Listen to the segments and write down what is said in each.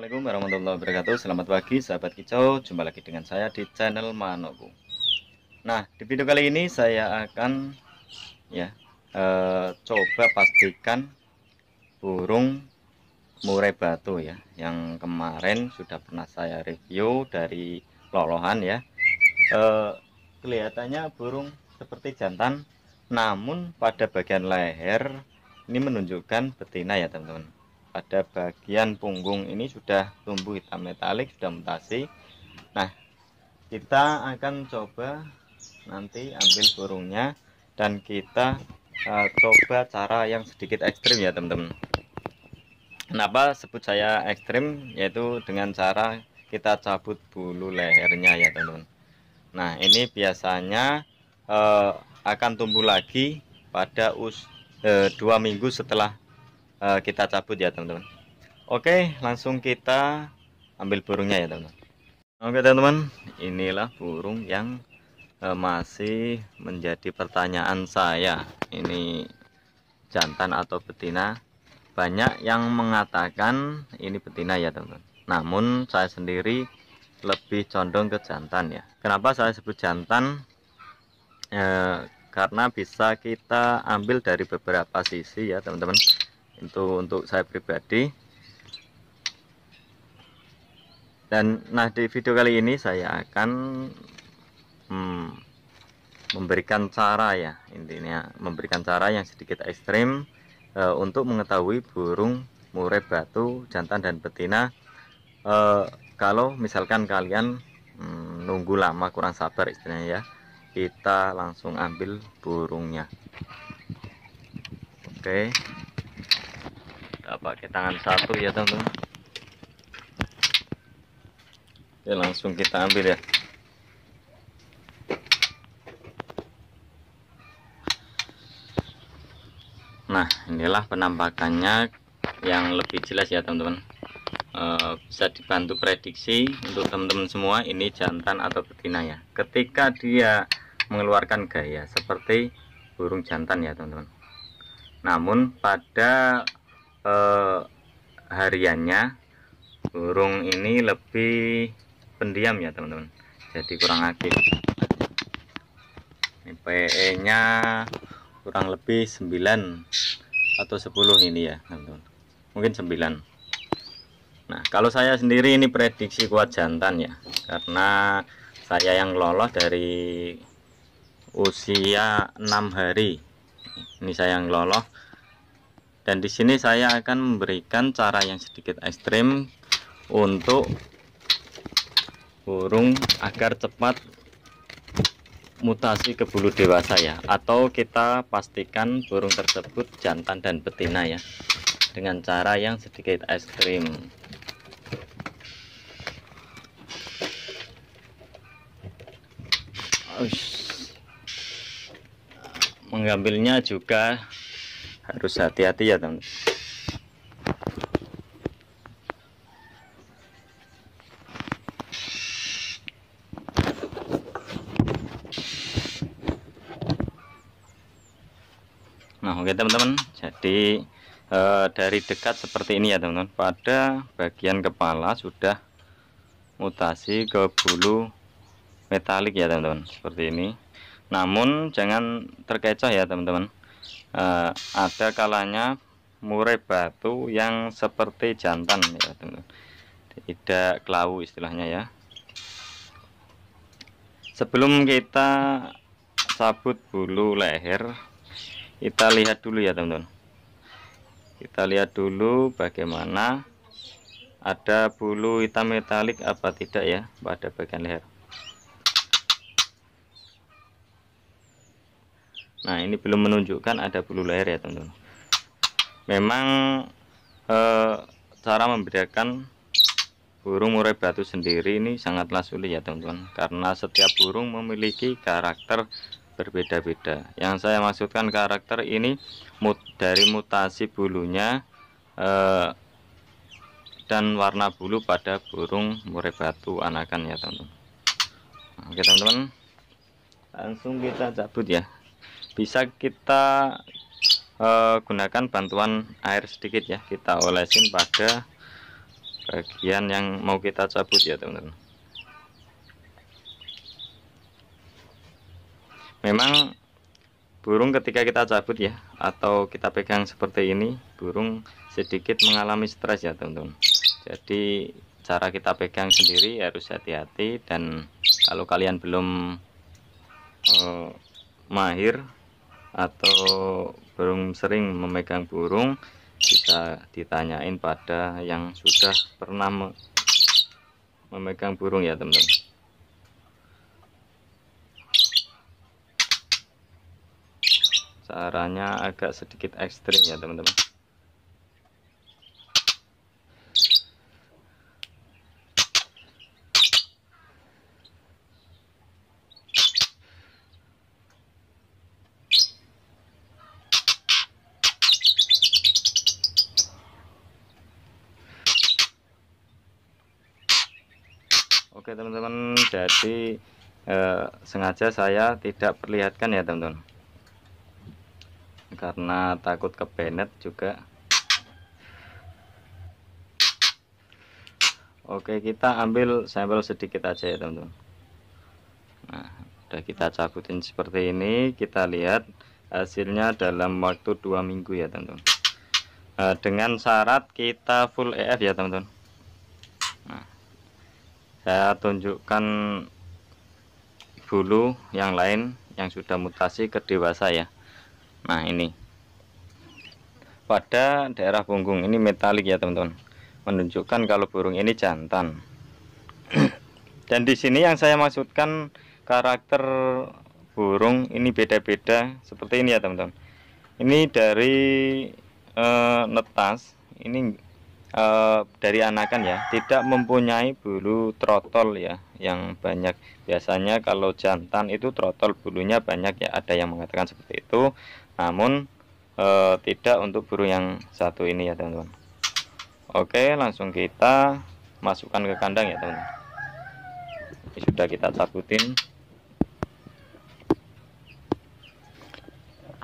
Assalamualaikum warahmatullahi wabarakatuh Selamat pagi sahabat kicau Jumpa lagi dengan saya di channel Manoku Nah di video kali ini saya akan ya e, Coba pastikan Burung murai batu ya Yang kemarin sudah pernah saya review dari lolohan ya e, Kelihatannya burung seperti jantan Namun pada bagian leher Ini menunjukkan betina ya teman-teman pada bagian punggung ini sudah tumbuh hitam metalik sudah mutasi nah kita akan coba nanti ambil burungnya dan kita uh, coba cara yang sedikit ekstrim ya teman-teman kenapa sebut saya ekstrim yaitu dengan cara kita cabut bulu lehernya ya teman-teman nah ini biasanya uh, akan tumbuh lagi pada us uh, dua minggu setelah uh, kita cabut ya teman-teman Oke langsung kita ambil burungnya ya teman-teman Oke teman-teman inilah burung yang uh, masih menjadi pertanyaan saya ini jantan atau betina banyak yang mengatakan ini betina ya teman-teman namun saya sendiri lebih condong ke jantan ya kenapa saya sebut jantan eh, karena bisa kita ambil dari beberapa sisi ya teman-teman itu untuk saya pribadi dan nah di video kali ini saya akan hmm, memberikan cara ya intinya memberikan cara yang sedikit ekstrim eh, untuk mengetahui burung murai batu jantan dan betina eh, kalau misalkan kalian hmm, nunggu lama kurang sabar istilahnya ya kita langsung ambil burungnya oke okay pakai tangan satu ya teman-teman ya langsung kita ambil ya nah inilah penampakannya yang lebih jelas ya teman-teman e, bisa dibantu prediksi untuk teman-teman semua ini jantan atau betina ya ketika dia mengeluarkan gaya seperti burung jantan ya teman-teman namun pada eh, hariannya burung ini lebih pendiam ya teman-teman jadi kurang aktif ini PE nya kurang lebih 9 atau 10 ini ya teman-teman mungkin 9 nah kalau saya sendiri ini prediksi kuat jantan ya karena saya yang lolos dari usia 6 hari ini saya yang lolos dan di sini saya akan memberikan cara yang sedikit ekstrim untuk burung agar cepat mutasi ke bulu dewasa ya atau kita pastikan burung tersebut jantan dan betina ya dengan cara yang sedikit ekstrim mengambilnya juga harus hati-hati ya teman nah oke teman-teman jadi e, dari dekat seperti ini ya teman-teman pada bagian kepala sudah mutasi ke bulu metalik ya teman-teman seperti ini namun jangan terkecoh ya teman-teman eh, ada kalanya murai batu yang seperti jantan ya teman tidak kelau istilahnya ya sebelum kita sabut bulu leher kita lihat dulu ya teman-teman kita lihat dulu bagaimana ada bulu hitam metalik apa tidak ya pada bagian leher nah ini belum menunjukkan ada bulu leher ya teman-teman memang e, cara membedakan burung murai batu sendiri ini sangatlah sulit ya teman-teman karena setiap burung memiliki karakter berbeda-beda yang saya maksudkan karakter ini mut dari mutasi bulunya e, dan warna bulu pada burung murai batu anakan ya teman-teman oke teman-teman langsung kita cabut ya bisa kita uh, gunakan bantuan air sedikit ya kita olesin pada bagian yang mau kita cabut ya teman-teman memang burung ketika kita cabut ya atau kita pegang seperti ini burung sedikit mengalami stres ya teman-teman jadi cara kita pegang sendiri harus hati-hati dan kalau kalian belum eh, mahir atau belum sering memegang burung bisa ditanyain pada yang sudah pernah me memegang burung ya teman-teman caranya agak sedikit ekstrim ya teman-teman Oke teman-teman jadi eh, sengaja saya tidak perlihatkan ya teman-teman karena takut kebenet juga Oke kita ambil sampel sedikit aja ya teman-teman Nah udah kita cabutin seperti ini kita lihat hasilnya dalam waktu dua minggu ya teman-teman eh, dengan syarat kita full EF ya teman-teman saya tunjukkan bulu yang lain yang sudah mutasi ke dewasa ya nah ini pada daerah punggung ini metalik ya teman-teman menunjukkan kalau burung ini jantan dan di sini yang saya maksudkan karakter burung ini beda-beda seperti ini ya teman-teman ini dari e, netas ini e, dari anakan ya tidak mempunyai bulu trotol ya yang banyak biasanya kalau jantan itu trotol bulunya banyak ya ada yang mengatakan seperti itu namun e, tidak untuk burung yang satu ini ya teman-teman oke langsung kita masukkan ke kandang ya teman-teman sudah kita takutin.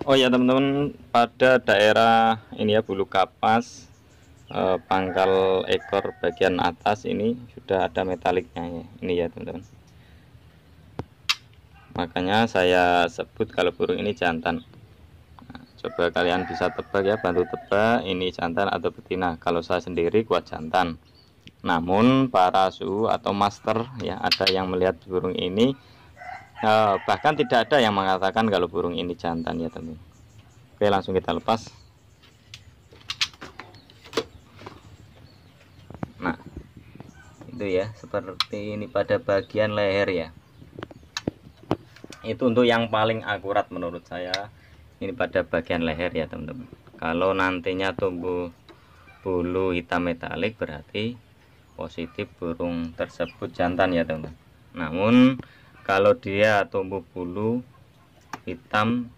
Oh ya teman-teman pada daerah ini ya bulu kapas Eh, pangkal ekor bagian atas ini sudah ada metaliknya ya. ini ya teman-teman makanya saya sebut kalau burung ini jantan nah, coba kalian bisa tebak ya bantu tebak ini jantan atau betina kalau saya sendiri kuat jantan namun para suhu atau master ya ada yang melihat burung ini eh, bahkan tidak ada yang mengatakan kalau burung ini jantan ya teman oke langsung kita lepas itu ya seperti ini pada bagian leher ya itu untuk yang paling akurat menurut saya ini pada bagian leher ya teman-teman kalau nantinya tumbuh bulu hitam metalik berarti positif burung tersebut jantan ya teman-teman namun kalau dia tumbuh bulu hitam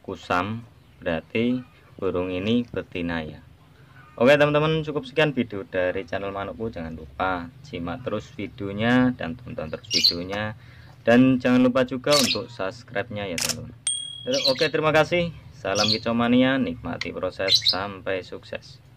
kusam berarti burung ini betina ya Oke teman-teman cukup sekian video dari channel Manukku jangan lupa simak terus videonya dan tonton terus videonya dan jangan lupa juga untuk subscribe-nya ya teman-teman Oke terima kasih salam kicau mania nikmati proses sampai sukses